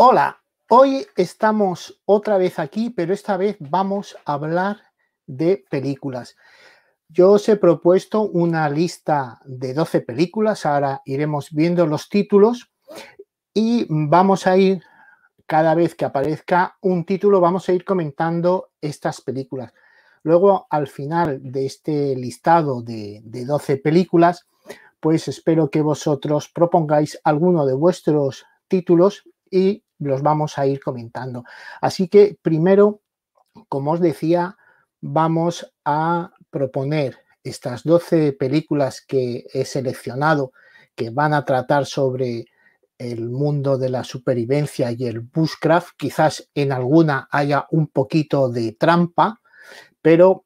Hola, hoy estamos otra vez aquí, pero esta vez vamos a hablar de películas. Yo os he propuesto una lista de 12 películas, ahora iremos viendo los títulos y vamos a ir, cada vez que aparezca un título, vamos a ir comentando estas películas. Luego, al final de este listado de, 12 películas, pues espero que vosotros propongáis alguno de vuestros títulos y los vamos a ir comentando. Así que primero, como os decía, vamos a proponer estas 12 películas que he seleccionado que van a tratar sobre el mundo de la supervivencia y el bushcraft. Quizás en alguna haya un poquito de trampa, pero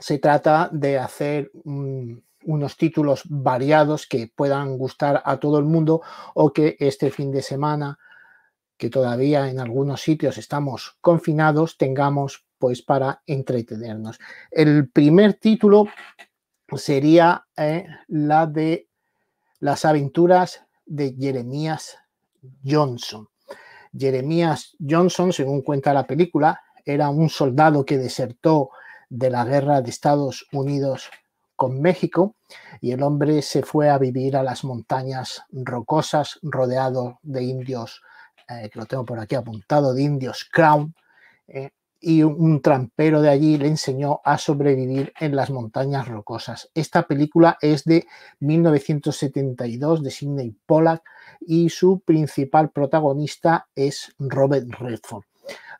se trata de hacer mm, unos títulos variados que puedan gustar a todo el mundo o que este fin de semana que todavía en algunos sitios estamos confinados, tengamos pues para entretenernos. El primer título sería eh, la de las aventuras de Jeremías Johnson. Jeremías Johnson, según cuenta la película, era un soldado que desertó de la guerra de Estados Unidos con México y el hombre se fue a vivir a las montañas rocosas rodeado de indios eh, que lo tengo por aquí apuntado, de indios Crown, eh, y un, trampero de allí le enseñó a sobrevivir en las montañas rocosas. Esta película es de 1972 de Sidney Pollack y su principal protagonista es Robert Redford.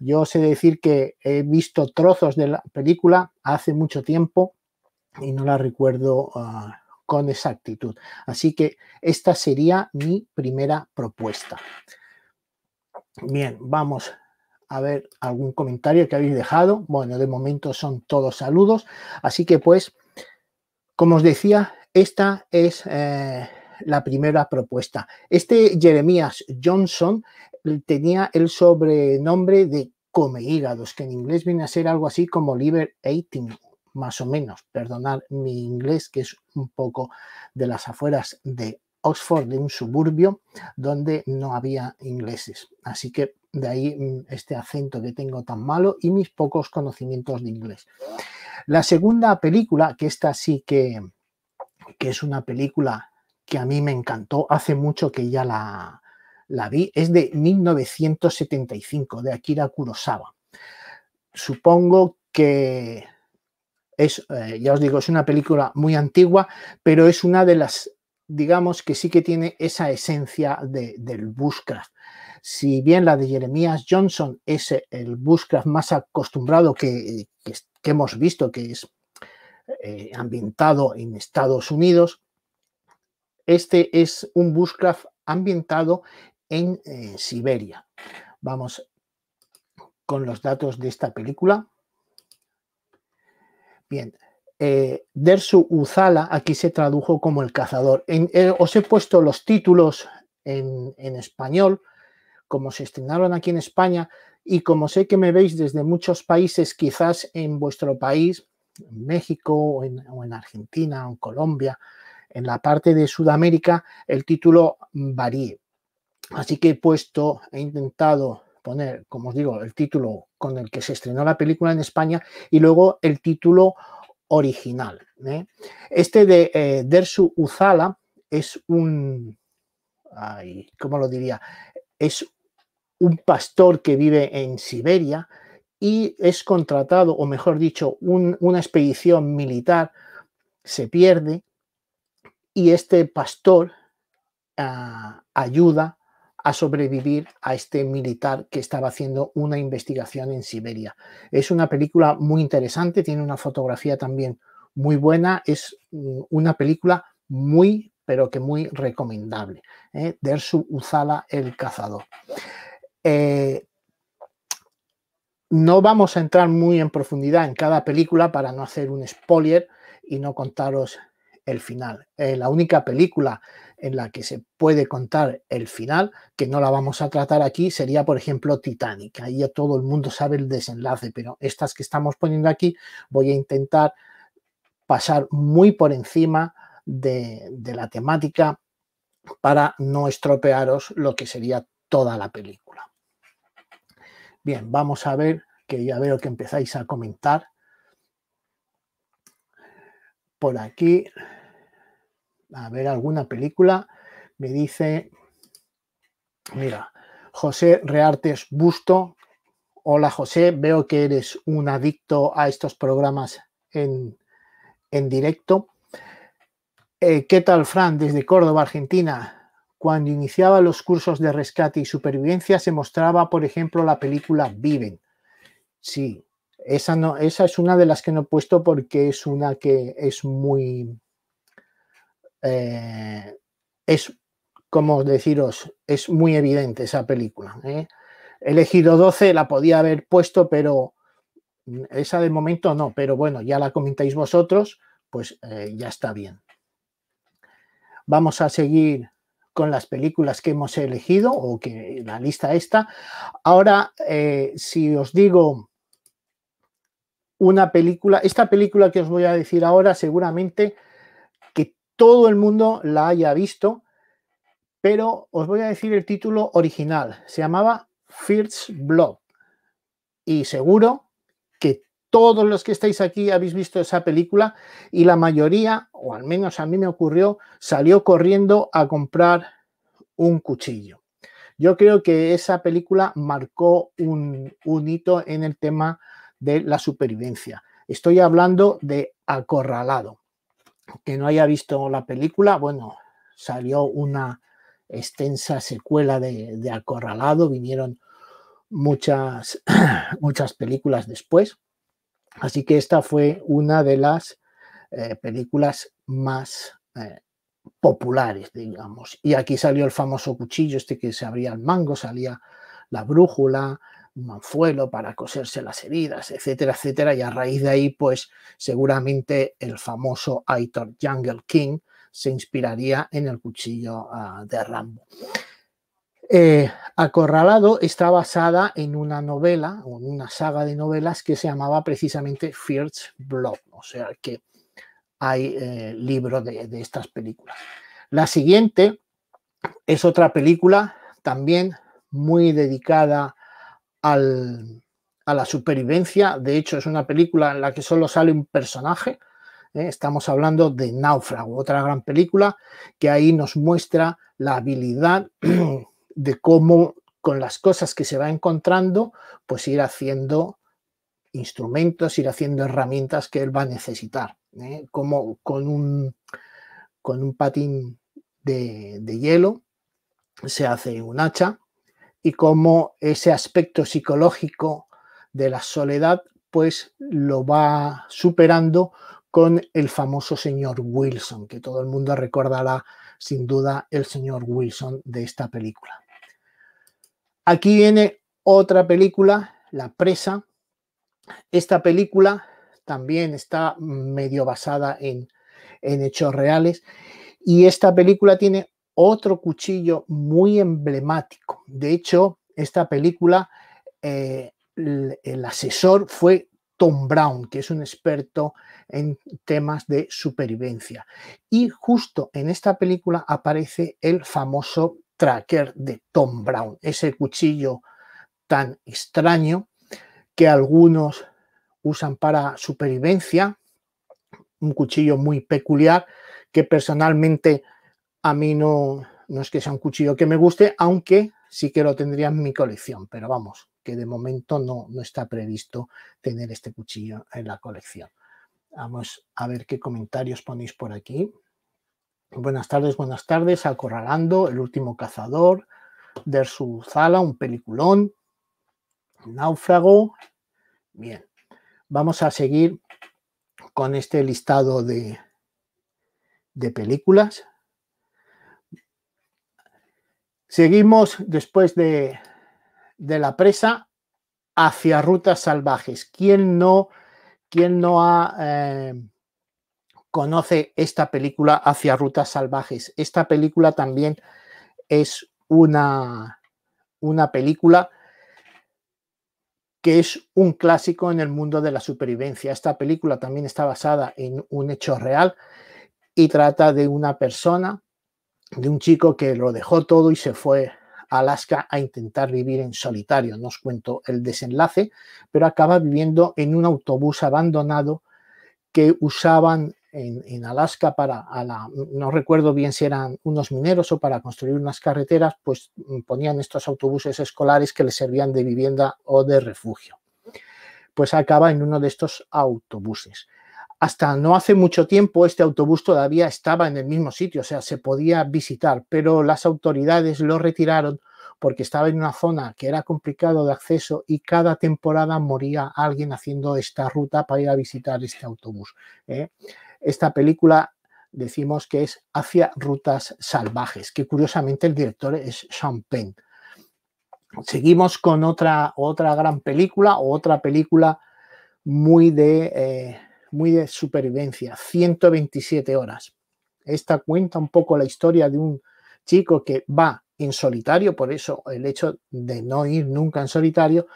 Yo sé decir que he visto trozos de la película hace mucho tiempo y no la recuerdo ah, con exactitud. Así que esta sería mi primera propuesta. Bien, vamos a ver algún comentario que habéis dejado. Bueno, de momento son todos saludos. Así que pues, como os decía, esta es eh, la primera propuesta. Este Jeremías Johnson tenía el sobrenombre de come hígados, que en inglés viene a ser algo así como liver eating, más o menos. Perdonad mi inglés, que es un poco de las afueras de Oxford, de un suburbio donde no había ingleses. Así que de ahí mm, este acento que tengo tan malo y mis pocos conocimientos de inglés. La segunda película, que esta sí que, es una película que a mí me encantó, hace mucho que ya la, vi, es de 1975, de Akira Kurosawa. Supongo que es, eh, ya os digo, es una película muy antigua, pero es una de las digamos que sí que tiene esa esencia del bushcraft. Si bien la de Jeremías Johnson es el bushcraft más acostumbrado que, hemos visto, que es eh, ambientado en Estados Unidos, este es un bushcraft ambientado en eh, Siberia. Vamos con los datos de esta película. Bien, eh, Dersu Uzala aquí se tradujo como el cazador. En, eh, os he puesto los títulos en, español, como se estrenaron aquí en España, y como sé que me veis desde muchos países, quizás en vuestro país, México o en, Argentina o en Colombia, en la parte de Sudamérica, el título varía Así que he puesto, he intentado poner, como os digo, el título con el que se estrenó la película en España y luego el título original. ¿eh? Este de eh, Dersu Uzala es un, ¿cómo lo diría? Es un pastor que vive en Siberia y es contratado, o mejor dicho, una expedición militar se pierde y este pastor ah, ayuda a sobrevivir a este militar que estaba haciendo una investigación en Siberia. Es una película muy interesante, tiene una fotografía también muy buena, es mm, una película muy, pero que muy recomendable, ¿eh? su Uzala, el cazador. Eh, no vamos a entrar muy en profundidad en cada película para no hacer un spoiler y no contaros el final. Eh, la única película en la que se puede contar el final, que no la vamos a tratar aquí, sería, por ejemplo, Titanic. Ahí ya todo el mundo sabe el desenlace, pero estas que estamos poniendo aquí voy a intentar pasar muy por encima de, la temática para no estropearos lo que sería toda la película. Bien, vamos a ver, que ya veo que empezáis a comentar. Por aquí a ver alguna película, me dice, mira, José Reartes Busto, hola José, veo que eres un adicto a estos programas en, en directo. Eh, ¿Qué tal, Fran? Desde Córdoba, Argentina. Cuando iniciaba los cursos de rescate y supervivencia se mostraba, por ejemplo, la película Viven. Sí, esa, no, esa es una de las que no he puesto porque es una que es muy, eh, es, como deciros, es muy evidente esa película. ¿eh? He elegido 12, la podía haber puesto, pero mm, esa de momento no, pero bueno, ya la comentáis vosotros, pues eh, ya está bien. Vamos a seguir con las películas que hemos elegido o que la lista está. Ahora, si os digo una película, esta película que os voy a decir ahora seguramente todo el mundo la haya visto, pero os voy a decir el título original. Se llamaba First Blood. Y seguro que todos los que estáis aquí habéis visto esa película y la mayoría, o al menos a mí me ocurrió, salió corriendo a comprar un cuchillo. Yo creo que esa película marcó un, un hito en el tema de la supervivencia. Estoy hablando de Acorralado que no haya visto la película, bueno, salió una extensa secuela de, Acorralado, vinieron muchas, muchas películas después. Así que esta fue una de las eh, películas más eh, populares, digamos. Y aquí salió el famoso cuchillo, este que se abría el mango, salía la brújula, un para coserse las heridas, etcétera, etcétera. Y a raíz de ahí, pues seguramente el famoso Aitor Jungle King se inspiraría en el cuchillo ah, de Rambo. Eh, Acorralado está basada en una novela, en una saga de novelas que se llamaba precisamente First Blood, o sea que hay libros eh, libro de, de estas películas. La siguiente es otra película también muy dedicada a la supervivencia. De hecho, es una película en la que solo sale un personaje. ¿eh? Estamos hablando de Náufrago, otra gran película que ahí nos muestra la habilidad de cómo con las cosas que se va encontrando, pues ir haciendo instrumentos, ir haciendo herramientas que él va a necesitar. ¿eh? Como con un, con un patín de hielo se hace un hacha, y cómo ese aspecto psicológico de la soledad pues lo va superando con el famoso señor Wilson, que todo el mundo recordará sin duda el señor Wilson de esta película. Aquí viene otra película, La presa. Esta película también está medio basada en, en hechos reales y esta película tiene otro cuchillo muy emblemático. De hecho, esta película, eh, el asesor fue Tom Brown, que es un experto en temas de supervivencia. Y justo en esta película aparece el famoso tracker de Tom Brown, ese cuchillo tan extraño que algunos usan para supervivencia, un cuchillo muy peculiar que personalmente a mí no, no es que sea un cuchillo que me guste, aunque sí que lo tendría en mi colección, pero vamos, que de momento no, está previsto tener este cuchillo en la colección. Vamos a ver qué comentarios ponéis por aquí. Buenas tardes, buenas tardes. Acorralando, El último cazador, su Sala, un peliculón, Náufrago. Bien, vamos a seguir con este listado de, de películas Seguimos después de, la presa hacia rutas salvajes. ¿Quién no, no eh, conoce esta película hacia rutas salvajes? Esta película también es una, una película que es un clásico en el mundo de la supervivencia. Esta película también está basada en un hecho real y trata de una persona de un chico que lo dejó todo y se fue a Alaska a intentar vivir en solitario. No os cuento el desenlace, pero acaba viviendo en un autobús abandonado que usaban en, Alaska para, no recuerdo bien si eran unos mineros o para construir unas carreteras, pues mm, ponían estos autobuses escolares que les servían de vivienda o de refugio. Pues acaba en uno de estos autobuses hasta no hace mucho tiempo este autobús todavía estaba en el mismo sitio, o sea, se podía visitar, pero las autoridades lo retiraron porque estaba en una zona que era complicado de acceso y cada temporada moría alguien haciendo esta ruta para ir a visitar este autobús. ¿eh? Esta película decimos que es Hacia Rutas Salvajes, que curiosamente el director es Sean Penn. Seguimos con otra, otra gran película otra película muy de... Eh, muy de supervivencia, 127 horas. Esta cuenta un poco la historia de un chico que va en solitario, por eso el hecho de no ir nunca en solitario,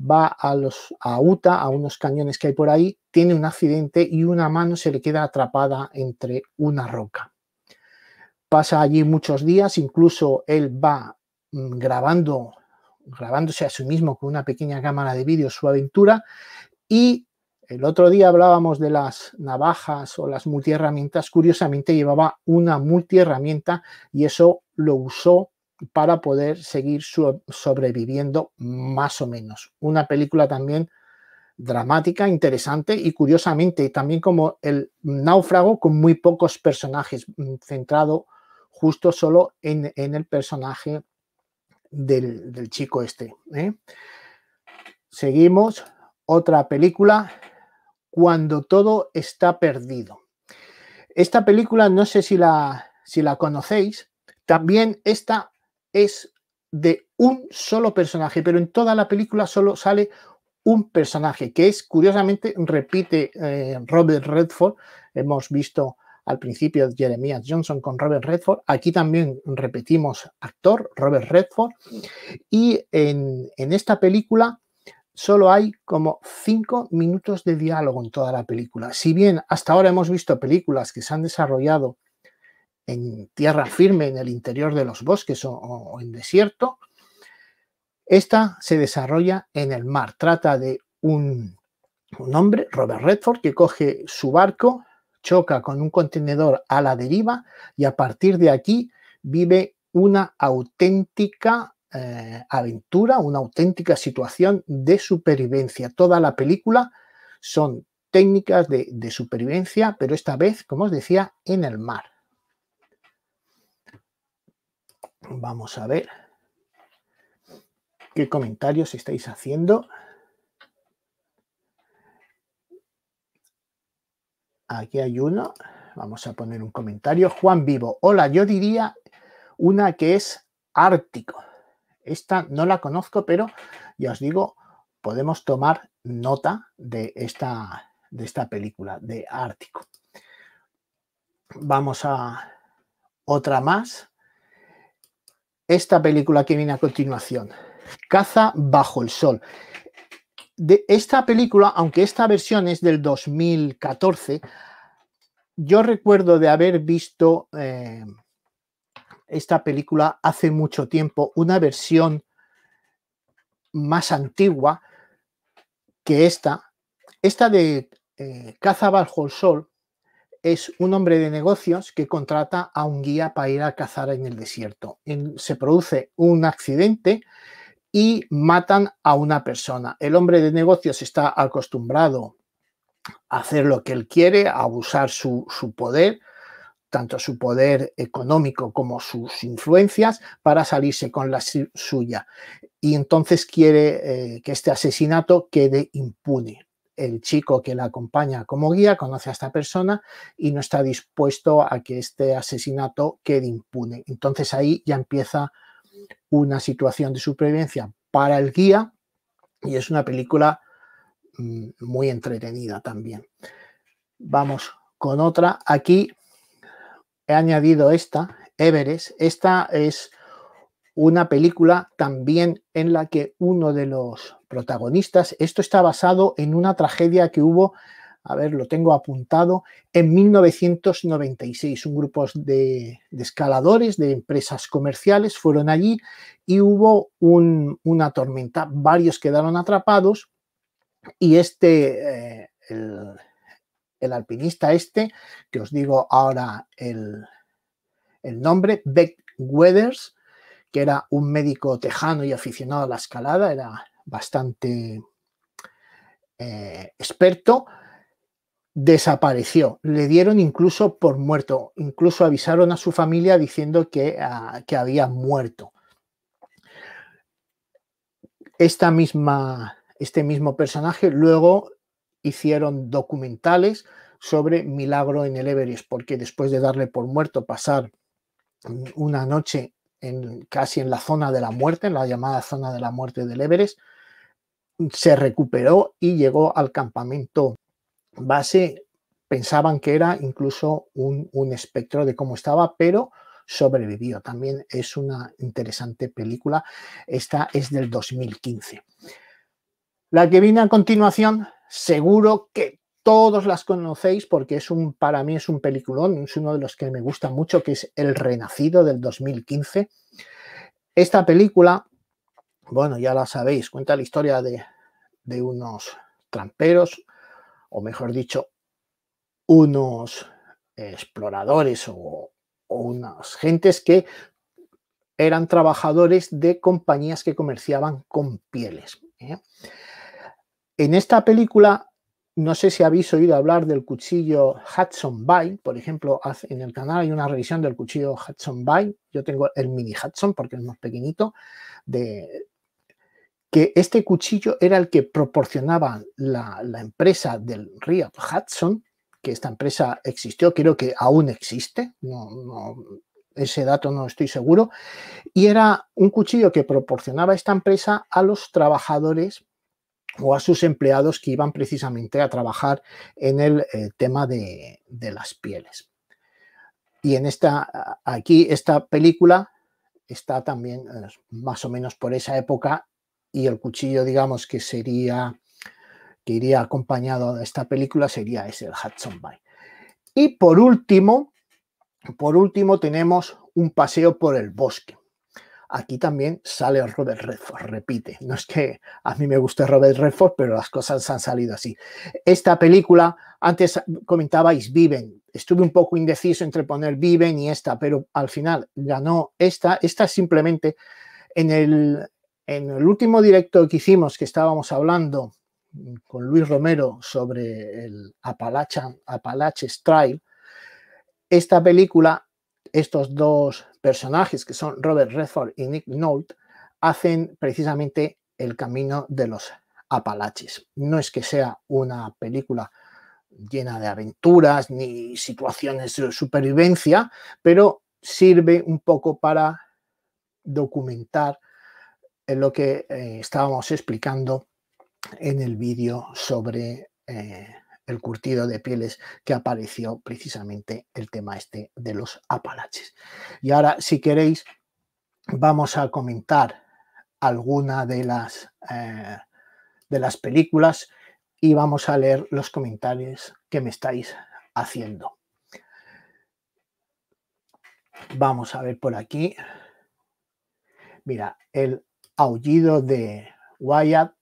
va a, los, a Utah, a unos cañones que hay por ahí, tiene un accidente y una mano se le queda atrapada entre una roca. Pasa allí muchos días, incluso él va mm, grabando, grabándose a sí mismo con una pequeña cámara de vídeo su aventura y el otro día hablábamos de las navajas o las multiherramientas. Curiosamente llevaba una multiherramienta y eso lo usó para poder seguir sobreviviendo más o menos. Una película también dramática, interesante y curiosamente también como el náufrago con muy pocos personajes, mm, centrado justo solo en, el personaje del, chico este. ¿eh? Seguimos, otra película, cuando todo está perdido. Esta película, no sé si la, si la conocéis, también esta es de un solo personaje, pero en toda la película solo sale un personaje, que es, curiosamente, repite eh, Robert Redford, hemos visto al principio Jeremiah Johnson con Robert Redford. Aquí también repetimos actor, Robert Redford. Y en, en esta película solo hay como cinco minutos de diálogo en toda la película. Si bien hasta ahora hemos visto películas que se han desarrollado en tierra firme, en el interior de los bosques o, en desierto, esta se desarrolla en el mar. Trata de un, un hombre, Robert Redford, que coge su barco, choca con un contenedor a la deriva y a partir de aquí vive una auténtica eh, aventura, una auténtica situación de supervivencia. Toda la película son técnicas de supervivencia, pero esta vez, como os decía, en el mar. Vamos a ver qué comentarios estáis haciendo. Aquí hay uno. Vamos a poner un comentario. Juan Vivo. Hola, yo diría una que es ártico. Esta no la conozco, pero ya os digo, podemos tomar nota de esta, de esta película, de Ártico. Vamos a otra más. Esta película que viene a continuación, Caza bajo el sol. De esta película, aunque esta versión es del 2014, yo recuerdo de haber visto eh, esta película hace mucho tiempo, una versión más antigua que esta. Esta de eh, Caza bajo el sol es un hombre de negocios que contrata a un guía para ir a cazar en el desierto. se produce un accidente y matan a una persona. El hombre de negocios está acostumbrado a hacer lo que él quiere, a abusar su, su poder, tanto su poder económico como sus influencias, para salirse con la suya. Y entonces quiere eh, que este asesinato quede impune. El chico que la acompaña como guía conoce a esta persona y no está dispuesto a que este asesinato quede impune. Entonces ahí ya empieza una situación de supervivencia para el guía y es una película mm, muy entretenida también. Vamos con otra. Aquí he añadido esta, Everest. Esta es una película también en la que uno de los protagonistas, esto está basado en una tragedia que hubo, a ver, lo tengo apuntado, en 1996. Un grupo de, escaladores, de empresas comerciales fueron allí y hubo una tormenta. Varios quedaron atrapados y este, eh, el, el alpinista este, que os digo ahora el, nombre, Beck Weathers, que era un médico tejano y aficionado a la escalada, era bastante eh, experto, desapareció. Le dieron incluso por muerto, incluso avisaron a su familia diciendo que, ah, que había muerto. Esta misma, este mismo personaje luego hicieron documentales sobre Milagro en el Everest, porque después de darle por muerto pasar una noche casi en la zona de la muerte, en la llamada zona de la muerte del Everest, se recuperó y llegó al campamento base. Pensaban que era incluso un, un espectro de cómo estaba, pero sobrevivió. También es una interesante película. Esta es del 2015. La que viene a continuación Seguro que todos las conocéis porque es un, para mí es un peliculón, es uno de los que me gusta mucho, que es El Renacido del 2015. Esta película, bueno, ya la sabéis, cuenta la historia de, unos tramperos, o mejor dicho, unos exploradores o, unas gentes que eran trabajadores de compañías que comerciaban con pieles. ¿eh? En esta película, no sé si habéis oído hablar del cuchillo Hudson Bay, por ejemplo, en el canal hay una revisión del cuchillo Hudson Bay, yo tengo el mini Hudson porque es más pequeñito, de, que este cuchillo era el que proporcionaba la, empresa del río Hudson, que esta empresa existió, creo que aún existe, ese dato no estoy seguro, y era un cuchillo que proporcionaba esta empresa a los trabajadores o a sus empleados que iban precisamente a trabajar en el eh, tema de, las pieles. Y en esta, aquí esta película está también eh, más o menos por esa época y el cuchillo, digamos, que sería, que iría acompañado de esta película sería ese, el Hudson Bay. Y por último, por último tenemos un paseo por el bosque. Aquí también sale Robert Redford, repite. No es que a mí me guste Robert Redford, pero las cosas han salido así. Esta película, antes comentabais Viven. Estuve un poco indeciso entre poner Viven y esta, pero al final ganó esta. Esta simplemente en el, último directo que hicimos, que estábamos hablando con Luis Romero sobre el Appalachian, Appalachian esta película estos dos personajes, que son Robert Redford y Nick Nolte, hacen precisamente el camino de los Apalaches. No es que sea una película llena de aventuras ni situaciones de supervivencia, pero sirve un poco para documentar lo que eh, estábamos explicando en el vídeo sobre eh, el curtido de pieles que apareció precisamente el tema este de los apalaches. Y ahora, si queréis, vamos a comentar alguna de las, eh, de las películas y vamos a leer los comentarios que me estáis haciendo. Vamos a ver por aquí. Mira, el aullido de Wyatt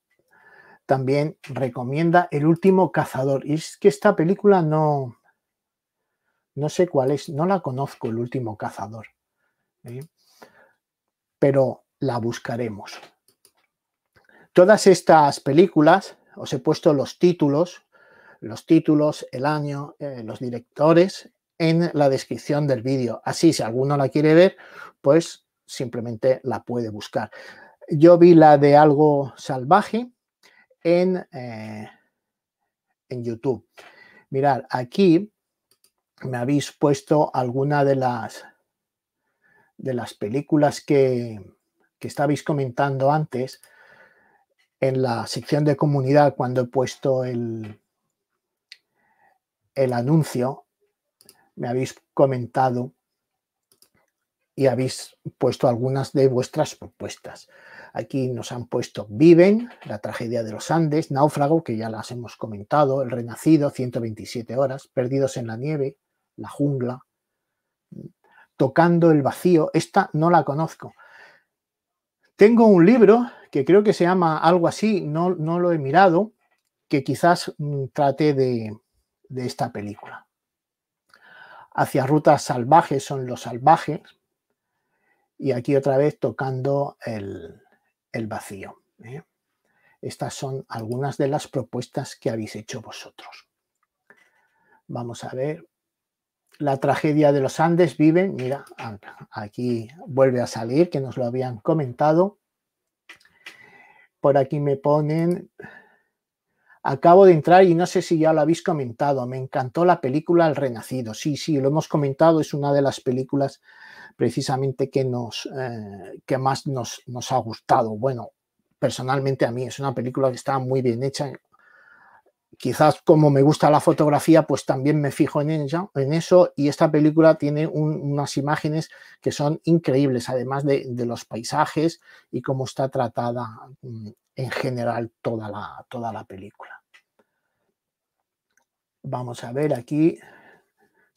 también recomienda El último cazador. Y es que esta película no, no sé cuál es, no la conozco, El último cazador. ¿eh? Pero la buscaremos. Todas estas películas, os he puesto los títulos, los títulos, el año, eh, los directores en la descripción del vídeo. Así, si alguno la quiere ver, pues simplemente la puede buscar. Yo vi la de algo salvaje, eh, en, YouTube. Mirad, aquí me habéis puesto alguna de las, de las películas que, que estabais comentando antes en la sección de comunidad cuando he puesto el, el anuncio, me habéis comentado y habéis puesto algunas de vuestras propuestas. Aquí nos han puesto Viven, la tragedia de los Andes, Náufrago, que ya las hemos comentado, El Renacido, 127 horas, Perdidos en la nieve, La jungla, Tocando el vacío, esta no la conozco. Tengo un libro que creo que se llama algo así, no, no lo he mirado, que quizás mm, trate de, de esta película. Hacia rutas salvajes son los salvajes. Y aquí otra vez tocando el, el vacío. ¿eh? Estas son algunas de las propuestas que habéis hecho vosotros. Vamos a ver. La tragedia de los Andes viven, mira, aquí vuelve a salir, que nos lo habían comentado. Por aquí me ponen, acabo de entrar y no sé si ya lo habéis comentado, me encantó la película El Renacido. Sí, sí, lo hemos comentado, es una de las películas precisamente que, nos, eh, más nos, nos, ha gustado. Bueno, personalmente a mí es una película que está muy bien hecha. Quizás como me gusta la fotografía, pues también me fijo en, ella, en eso y esta película tiene unas imágenes que son increíbles, además de, de, los paisajes y cómo está tratada mm, en general toda la, toda la película. Vamos a ver aquí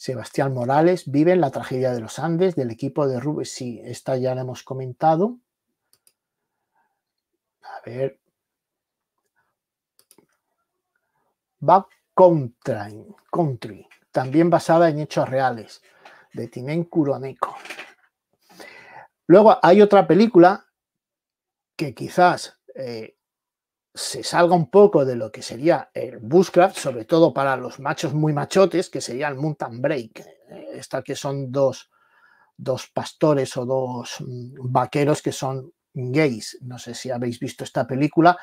Sebastián Morales vive en la tragedia de los Andes del equipo de Rubens. Sí, esta ya la hemos comentado. A ver. Back Country, también basada en hechos reales, de Tinen Kuroneko. Luego hay otra película que quizás eh, se salga un poco de lo que sería el bushcraft, sobre todo para los machos muy machotes, que sería el mountain break. Eh, esta que son dos, dos pastores o dos mm, vaqueros que son gays. No sé si habéis visto esta película.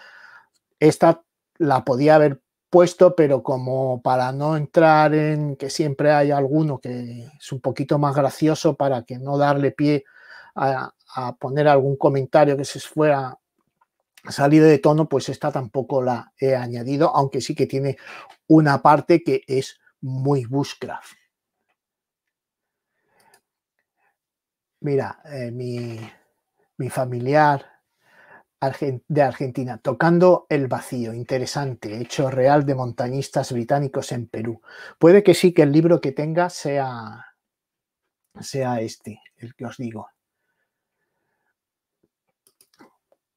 Esta la podía haber puesto, pero como para no entrar en que siempre hay alguno que es un poquito más gracioso para que no darle pie a, a poner algún comentario que se fuera salida de tono, pues esta tampoco la he añadido, aunque sí que tiene una parte que es muy bushcraft. Mira, eh, mi, mi, familiar de Argentina, tocando el vacío, interesante, hecho real de montañistas británicos en Perú. Puede que sí que el libro que tenga sea, sea este, el que os digo.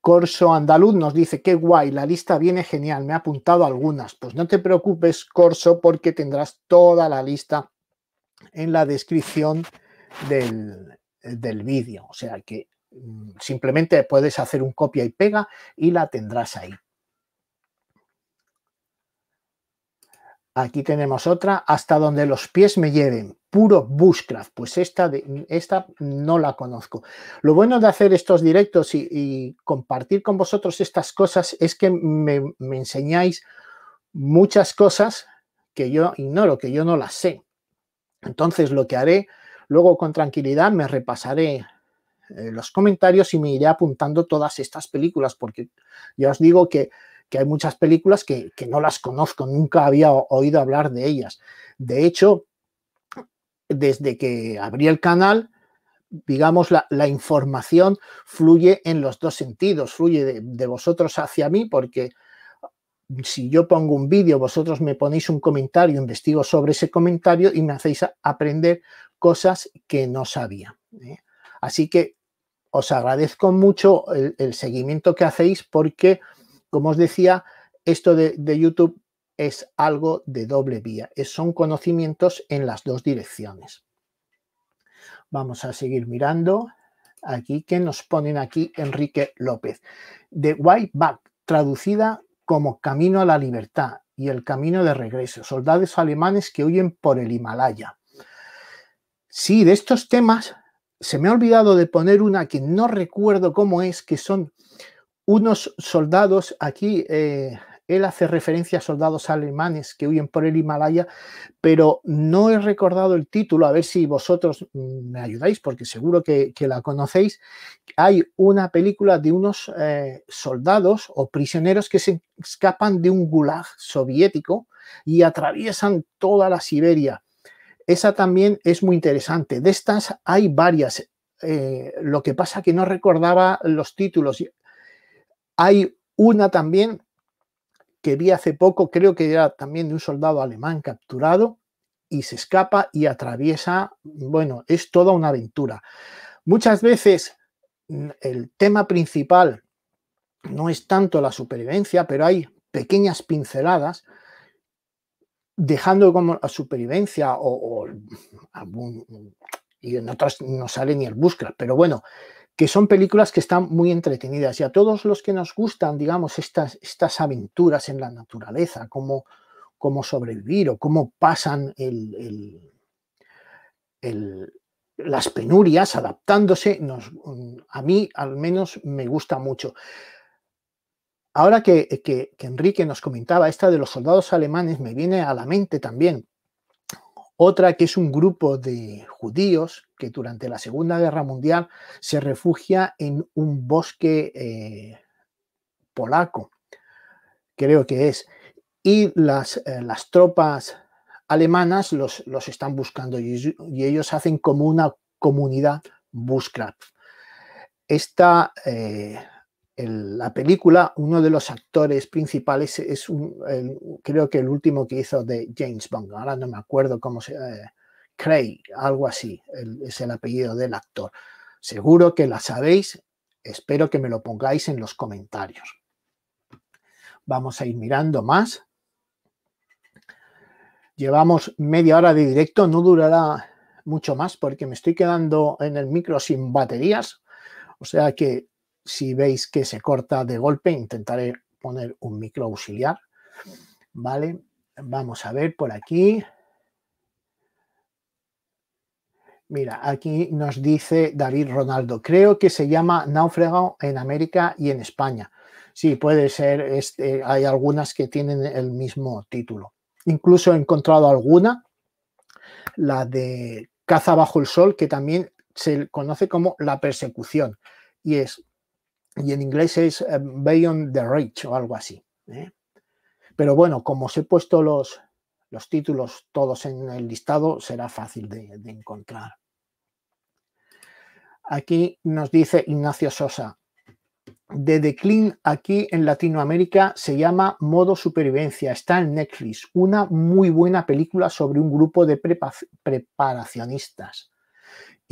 Corso Andaluz nos dice, qué guay, la lista viene genial, me ha apuntado algunas. Pues no te preocupes, Corso, porque tendrás toda la lista en la descripción del, del vídeo. O sea que mm, simplemente puedes hacer un copia y pega y la tendrás ahí. Aquí tenemos otra, hasta donde los pies me lleven, puro bushcraft. Pues esta, de, esta no la conozco. Lo bueno de hacer estos directos y, compartir con vosotros estas cosas es que me, me, enseñáis muchas cosas que yo ignoro, que yo no las sé. Entonces lo que haré, luego con tranquilidad me repasaré eh, los comentarios y me iré apuntando todas estas películas, porque ya os digo que que hay muchas películas que, no las conozco, nunca había oído hablar de ellas. De hecho, desde que abrí el canal, digamos, la, información fluye en los dos sentidos, fluye de, vosotros hacia mí, porque si yo pongo un vídeo, vosotros me ponéis un comentario, investigo sobre ese comentario y me hacéis aprender cosas que no sabía. ¿eh? Así que os agradezco mucho el seguimiento que hacéis porque como os decía, esto de, YouTube es algo de doble vía, es, son conocimientos en las dos direcciones. Vamos a seguir mirando aquí que nos ponen aquí Enrique López. The White Back, traducida como Camino a la Libertad y el Camino de Regreso, soldados alemanes que huyen por el Himalaya. Sí, de estos temas se me ha olvidado de poner una que no recuerdo cómo es, que son unos soldados, aquí eh, él hace referencia a soldados alemanes que huyen por el Himalaya, pero no he recordado el título, a ver si vosotros mm, me ayudáis, porque seguro que, la conocéis. Hay una película de unos eh, soldados o prisioneros que se escapan de un gulag soviético y atraviesan toda la Siberia. Esa también es muy interesante. De estas hay varias. Eh, lo que pasa que no recordaba los títulos. Hay una también que vi hace poco, creo que era también de un soldado alemán capturado y se escapa y atraviesa, bueno, es toda una aventura. Muchas veces mm, el tema principal no es tanto la supervivencia, pero hay pequeñas pinceladas dejando como la supervivencia o, y en otras no sale ni el busca. pero bueno, que son películas que están muy entretenidas y a todos los que nos gustan, digamos, estas, estas aventuras en la naturaleza, cómo, sobrevivir o cómo pasan las penurias adaptándose, nos, a mí al menos me gusta mucho. Ahora que Enrique nos comentaba esta de los soldados alemanes, me viene a la mente también otra que es un grupo de judíos que durante la Segunda Guerra Mundial se refugia en un bosque eh, polaco, creo que es. Y las, eh, las tropas alemanas los, están buscando y, ellos hacen como una comunidad bushcraft. Esta eh, la película, uno de los actores principales es, un, creo que el último que hizo de James Bond, ahora no me acuerdo cómo se... llama. Eh, algo así, es el apellido del actor. Seguro que la sabéis, espero que me lo pongáis en los comentarios. Vamos a ir mirando más. Llevamos media hora de directo, no durará mucho más porque me estoy quedando en el micro sin baterías. O sea que si veis que se corta de golpe, intentaré poner un micro auxiliar. Vale, vamos a ver por aquí. Mira, aquí nos dice David Ronaldo, creo que se llama náufrago en América y en España. Sí, puede ser, este, hay algunas que tienen el mismo título. Incluso he encontrado alguna, la de Caza bajo el sol, que también se conoce como la persecución. Y es y en inglés es eh, Bayon the Reach o algo así. ¿eh? Pero bueno, como os he puesto los, títulos todos en el listado, será fácil de, encontrar. Aquí nos dice Ignacio Sosa, de Decline aquí en Latinoamérica se llama Modo Supervivencia, está en Netflix, una muy buena película sobre un grupo de preparacionistas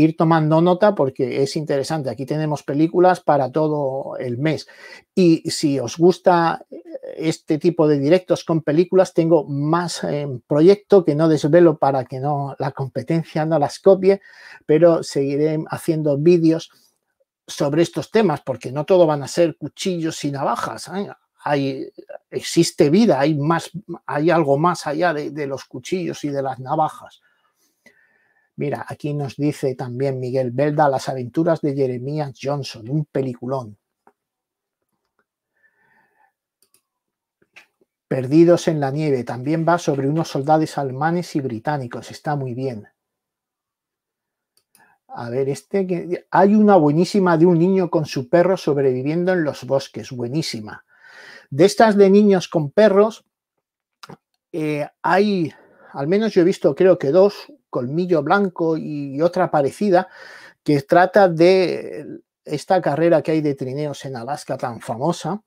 ir tomando nota porque es interesante. Aquí tenemos películas para todo el mes. Y si os gusta eh, este tipo de directos con películas, tengo más en eh, proyecto que no desvelo para que no la competencia no las copie, pero seguiré haciendo vídeos sobre estos temas porque no todo van a ser cuchillos y navajas. ¿eh? Hay, existe vida, hay, más, hay algo más allá de los cuchillos y de las navajas. Mira, aquí nos dice también Miguel Belda, Las aventuras de Jeremías Johnson, un peliculón. Perdidos en la nieve, también va sobre unos soldados alemanes y británicos, está muy bien. A ver, este hay una buenísima de un niño con su perro sobreviviendo en los bosques, buenísima. De estas de niños con perros, eh, hay, al menos yo he visto creo que dos, Colmillo Blanco y otra parecida, que trata de esta carrera que hay de trineos en Alaska tan famosa,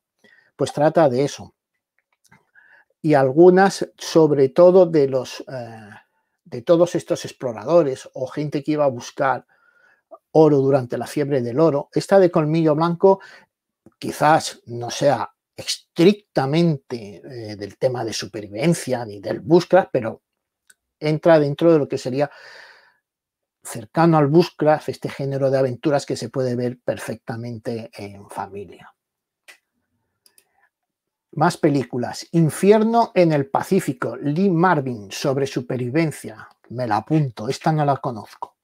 pues trata de eso. Y algunas, sobre todo de los eh, de todos estos exploradores o gente que iba a buscar oro durante la fiebre del oro. Esta de colmillo blanco quizás no sea estrictamente eh, del tema de supervivencia ni del buscar, pero entra dentro de lo que sería cercano al buscraf, este género de aventuras que se puede ver perfectamente en familia. Más películas. Infierno en el Pacífico, Lee Marvin, sobre supervivencia. Me la apunto, esta no la conozco.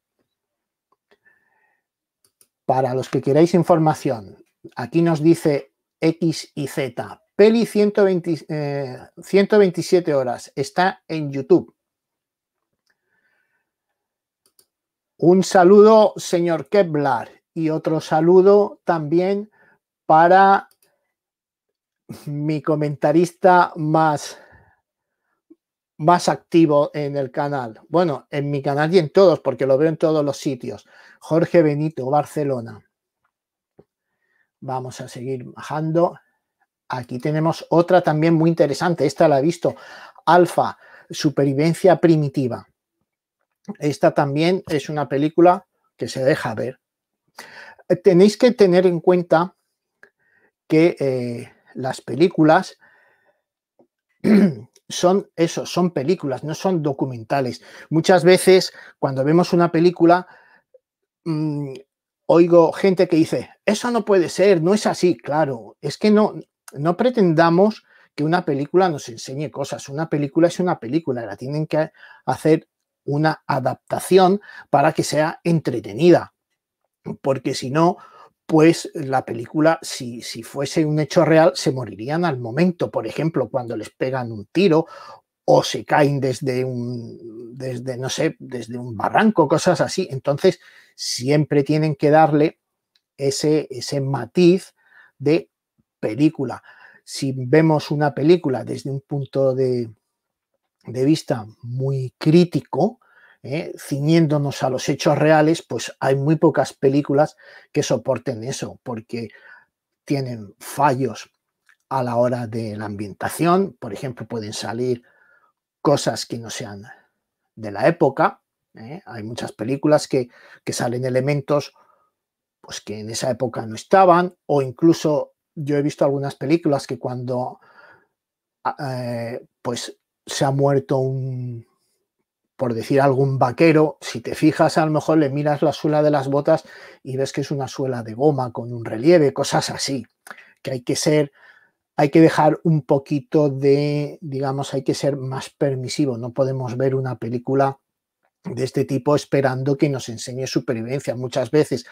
Para los que queráis información, aquí nos dice X y Z. Peli 120, 127 eh, horas, está en YouTube. Un saludo, señor Kepler, y otro saludo también para mi comentarista más, más activo en el canal. Bueno, en mi canal y en todos, porque lo veo en todos los sitios. Jorge Benito, Barcelona. Vamos a seguir bajando. Aquí tenemos otra también muy interesante. Esta la he visto. Alfa, supervivencia primitiva. Esta también es una película que se deja ver. Eh, tenéis que tener en cuenta que eh, las películas son eso, son películas, no son documentales. Muchas veces cuando vemos una película mm, oigo gente que dice, eso no puede ser, no es así, claro, es que no, no pretendamos que una película nos enseñe cosas, una película es una película, la tienen que hacer una adaptación para que sea entretenida, porque si no, pues la película, si, si fuese un hecho real, se morirían al momento, por ejemplo, cuando les pegan un tiro o se caen desde un, desde, no sé, desde un barranco, cosas así. Entonces, siempre tienen que darle ese, ese matiz de película. Si vemos una película desde un punto de, de vista muy crítico, ¿eh? ciñéndonos a los hechos reales, pues hay muy pocas películas que soporten eso, porque tienen fallos a la hora de la ambientación, por ejemplo, pueden salir cosas que no sean de la época, ¿eh? hay muchas películas que, salen elementos pues, que en esa época no estaban, o incluso yo he visto algunas películas que cuando ah, eh, pues se ha muerto un, por decir algún vaquero, si te fijas a lo mejor le miras la suela de las botas y ves que es una suela de goma con un relieve, cosas así, que hay que ser, hay que dejar un poquito de, digamos, hay que ser más permisivo, no podemos ver una película de este tipo esperando que nos enseñe supervivencia. Muchas veces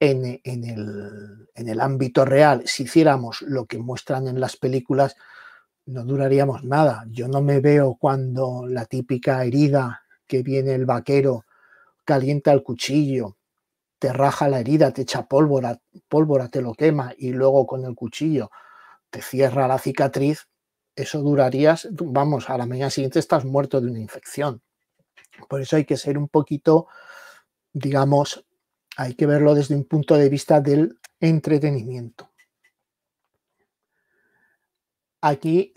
en, en, el, en el ámbito real, si hiciéramos lo que muestran en las películas, no duraríamos nada. Yo no me veo cuando la típica herida que viene el vaquero calienta el cuchillo, te raja la herida, te echa pólvora, pólvora te lo quema y luego con el cuchillo te cierra la cicatriz, eso durarías, vamos, a la mañana siguiente estás muerto de una infección. Por eso hay que ser un poquito, digamos, hay que verlo desde un punto de vista del entretenimiento. Aquí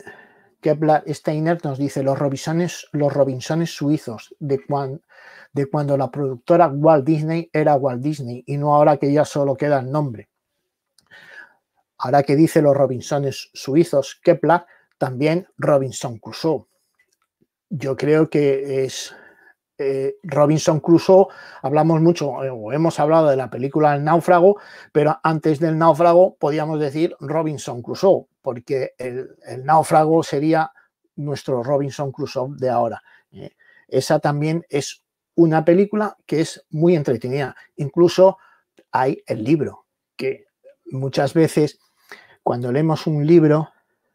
Kepler Steiner nos dice los Robinsones, los Robinsones suizos de, de cuando la productora Walt Disney era Walt Disney y no ahora que ya solo queda el nombre. Ahora que dice los Robinsones suizos, Kepler, también Robinson Crusoe. Yo creo que es eh, Robinson Crusoe, hablamos mucho, eh, o hemos hablado de la película El náufrago, pero antes del náufrago podíamos decir Robinson Crusoe, porque el, náufrago sería nuestro Robinson Crusoe de ahora. Eh. esa también es una película que es muy entretenida. Incluso hay el libro, que muchas veces cuando leemos un libro,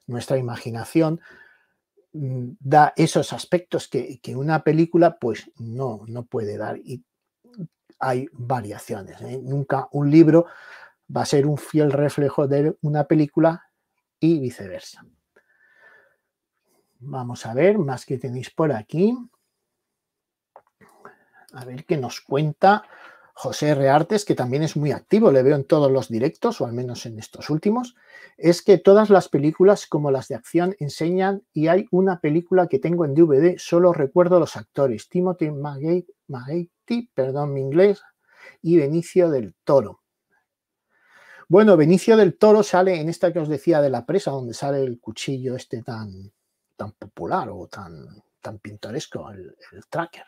nuestra imaginación Mm, da esos aspectos que, que, una película pues no, no puede dar y hay variaciones. ¿eh? Nunca un libro va a ser un fiel reflejo de una película y viceversa. Vamos a ver más que tenéis por aquí. A ver qué nos cuenta José Reartes que también es muy activo, le veo en todos los directos, o al menos en estos últimos, es que todas las películas como las de acción enseñan y hay una película que tengo en DVD, solo recuerdo los actores, Timothy Mageti, perdón mi inglés, y Benicio del Toro. Bueno, Benicio del Toro sale en esta que os decía de la presa, donde sale el cuchillo este tan, tan popular o tan, tan pintoresco, el tracker.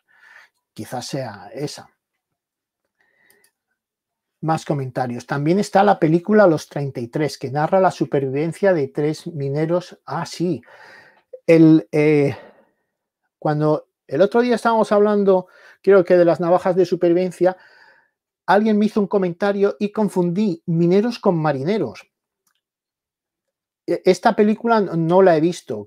Quizás sea esa más comentarios. También está la película Los 33, que narra la supervivencia de tres mineros. Ah, sí. El, eh, cuando el otro día estábamos hablando, creo que de las navajas de supervivencia, alguien me hizo un comentario y confundí mineros con marineros. E-, esta película no la he visto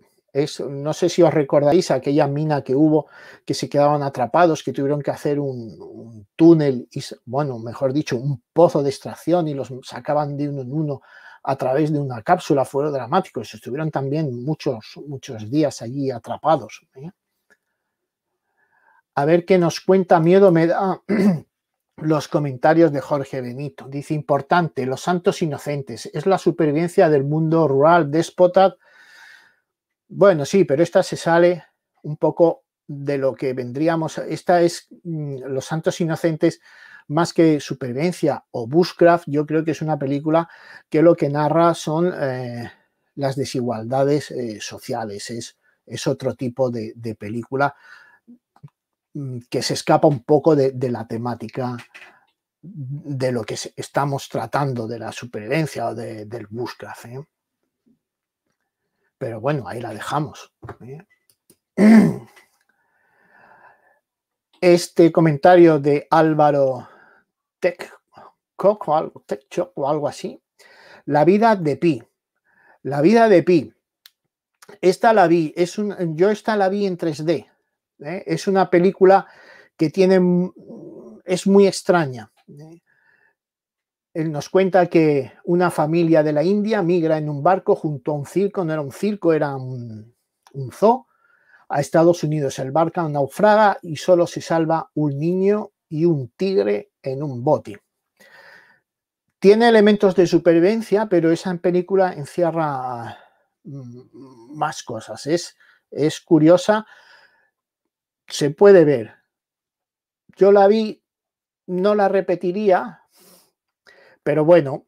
no sé si os recordáis aquella mina que hubo, que se quedaban atrapados, que tuvieron que hacer un, túnel, y, bueno, mejor dicho, un pozo de extracción y los sacaban de uno en uno a través de una cápsula, fue dramático. estuvieron también muchos, muchos días allí atrapados. ¿eh? A ver qué nos cuenta, miedo me da los comentarios de Jorge Benito. Dice, importante, los santos inocentes, es la supervivencia del mundo rural déspota bueno, sí, pero esta se sale un poco de lo que vendríamos. Esta es mm, Los Santos Inocentes, más que supervivencia o bushcraft, yo creo que es una película que lo que narra son eh, las desigualdades eh, sociales. Es, es, otro tipo de, película mm, que se escapa un poco de, la temática de lo que estamos tratando, de la supervivencia o del bushcraft. ¿eh? Pero bueno, ahí la dejamos. ¿eh? Este comentario de Álvaro Tech o algo, así. La vida de Pi. La vida de Pi. Esta la vi, es un, yo esta la vi en 3D. ¿eh? Es una película que tiene, es muy extraña. ¿eh? Él nos cuenta que una familia de la India migra en un barco junto a un circo, no era un circo, era un, zoo, a Estados Unidos. El barco naufraga y solo se salva un niño y un tigre en un bote. Tiene elementos de supervivencia, pero esa película encierra mm, más cosas. Es, es curiosa. Se puede ver. Yo la vi, no la repetiría, pero bueno,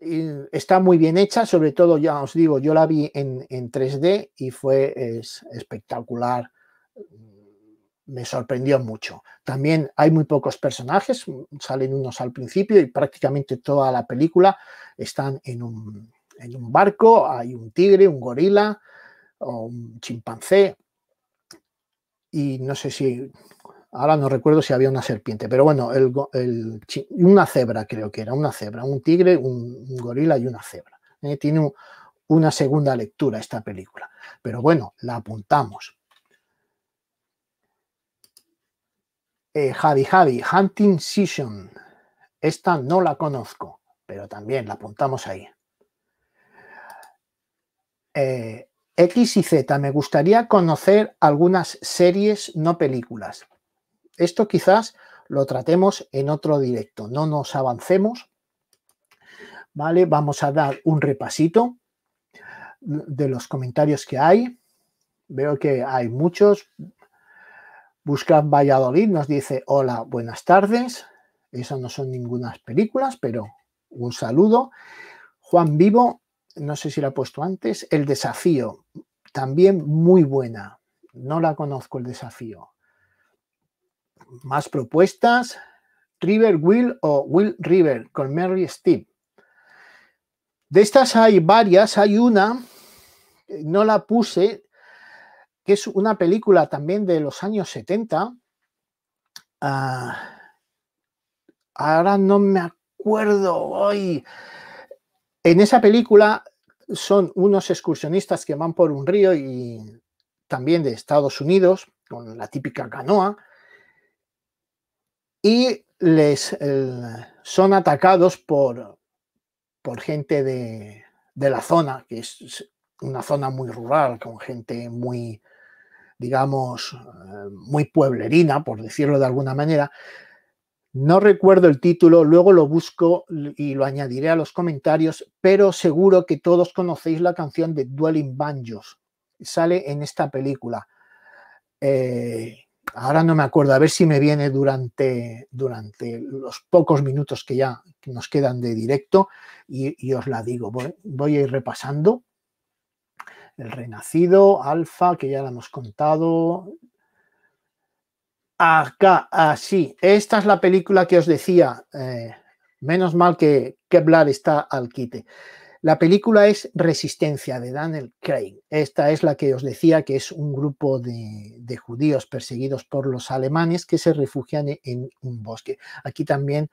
está muy bien hecha, sobre todo, ya os digo, yo la vi en, 3D y fue espectacular. Me sorprendió mucho. También hay muy pocos personajes, salen unos al principio y prácticamente toda la película están en un, en un barco, hay un tigre, un gorila o un chimpancé. Y no sé si Ahora no recuerdo si había una serpiente, pero bueno, una cebra creo que era, una cebra, un tigre, un, gorila y una cebra. ¿eh? Tiene una segunda lectura esta película, pero bueno, la apuntamos. Eh, Javi Javi, Hunting Season. Esta no la conozco, pero también la apuntamos ahí. Eh, X y Z, me gustaría conocer algunas series, no películas. Esto quizás lo tratemos en otro directo. No nos avancemos. ¿Vale? Vamos a dar un repasito de los comentarios que hay. Veo que hay muchos. Buscan Valladolid nos dice hola, buenas tardes. Esas no son ninguna películas, pero un saludo. Juan Vivo, no sé si la ha puesto antes, El Desafío, también muy buena. No la conozco el desafío más propuestas, River Will o Will River con Mary Steve. De estas hay varias, hay una, eh, no la puse, que es una película también de los años 70. Ah, ahora no me acuerdo hoy. En esa película son unos excursionistas que van por un río y también de Estados Unidos, con la típica canoa, y les eh, son atacados por, por gente de, la zona, que es una zona muy rural, con gente muy, digamos, eh, muy pueblerina, por decirlo de alguna manera. No recuerdo el título, luego lo busco y lo añadiré a los comentarios, pero seguro que todos conocéis la canción de Dueling Banjos. Sale en esta película. Eh, ahora no me acuerdo, a ver si me viene durante, durante los pocos minutos que ya nos quedan de directo y, os la digo, voy, a ir repasando. El renacido, alfa, que ya la hemos contado. Acá, así. Ah, esta es la película que os decía. Eh, menos mal que Kevlar está al quite. La película es Resistencia de Daniel Craig. Esta es la que os decía que es un grupo de, judíos perseguidos por los alemanes que se refugian e, en un bosque. Aquí también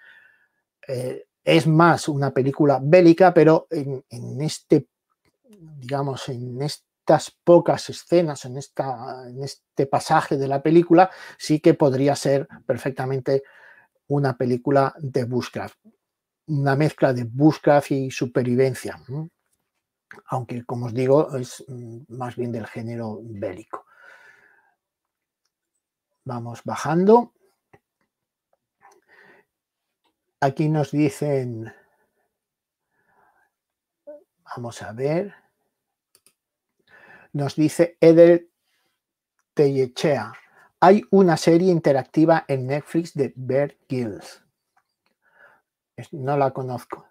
eh, es más una película bélica, pero en, este, digamos, en estas pocas escenas, en, esta, en este pasaje de la película, sí que podría ser perfectamente una película de Bushcraft una mezcla de búsqueda y supervivencia, aunque como os digo es mm, más bien del género bélico. Vamos bajando. Aquí nos dicen, vamos a ver, nos dice Edel Tellechea. Hay una serie interactiva en Netflix de Bert Gills no la conozco.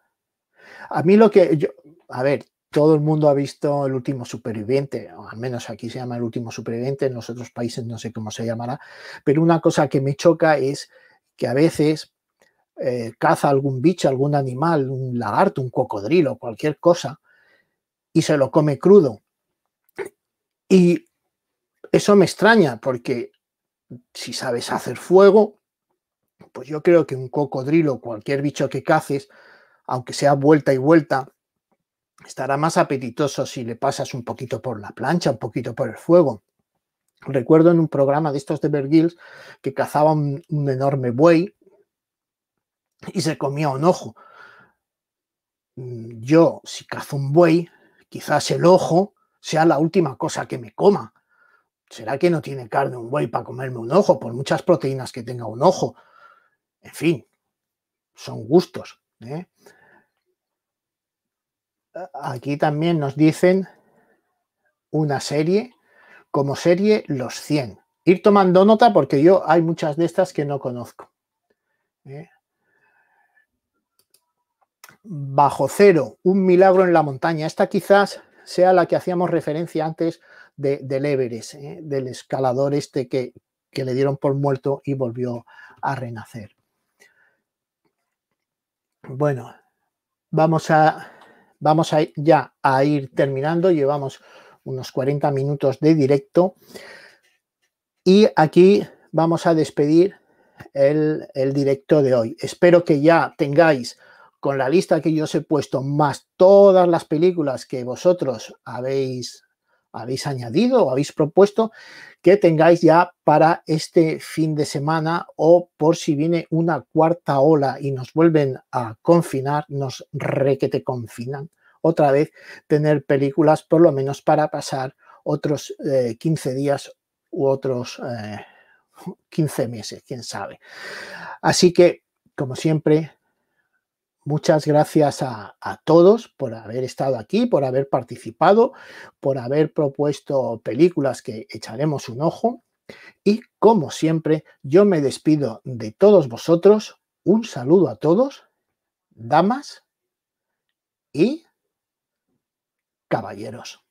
A mí lo que yo, a ver, todo el mundo ha visto El último superviviente, o al menos aquí se llama El último superviviente, en los otros países no sé cómo se llamará, pero una cosa que me choca es que a veces eh, caza algún bicho, algún animal, un lagarto, un cocodrilo, cualquier cosa, y se lo come crudo. Y eso me extraña, porque si sabes hacer fuego, pues yo creo que un cocodrilo, cualquier bicho que caces, aunque sea vuelta y vuelta, estará más apetitoso si le pasas un poquito por la plancha, un poquito por el fuego. Recuerdo en un programa de estos de Bergils que cazaba un enorme buey y se comía un ojo. Mm, yo, si cazo un buey, quizás el ojo sea la última cosa que me coma. ¿Será que no tiene carne un buey para comerme un ojo? Por muchas proteínas que tenga un ojo. En fin, son gustos. ¿eh? Aquí también nos dicen una serie, como serie Los 100. Ir tomando nota porque yo hay muchas de estas que no conozco. ¿eh? Bajo cero, un milagro en la montaña. Esta quizás sea la que hacíamos referencia antes de, del Everest, ¿eh? del escalador este que le dieron por muerto y volvió a renacer. Bueno, vamos a, vamos a ya a ir terminando. Llevamos unos 40 minutos de directo. Y aquí vamos a despedir el, el, directo de hoy. Espero que ya tengáis con la lista que yo os he puesto, más todas las películas que vosotros habéis habéis añadido o habéis propuesto que tengáis ya para este fin de semana o por si viene una cuarta ola y nos vuelven a confinar, nos requete confinan otra vez, tener películas por lo menos para pasar otros 15 eh, días u otros 15 eh, meses, quién sabe. Así que, como siempre, Muchas gracias a, todos por haber estado aquí, por haber participado, por haber propuesto películas que echaremos un ojo. Y como siempre, yo me despido de todos vosotros. Un saludo a todos, damas y caballeros.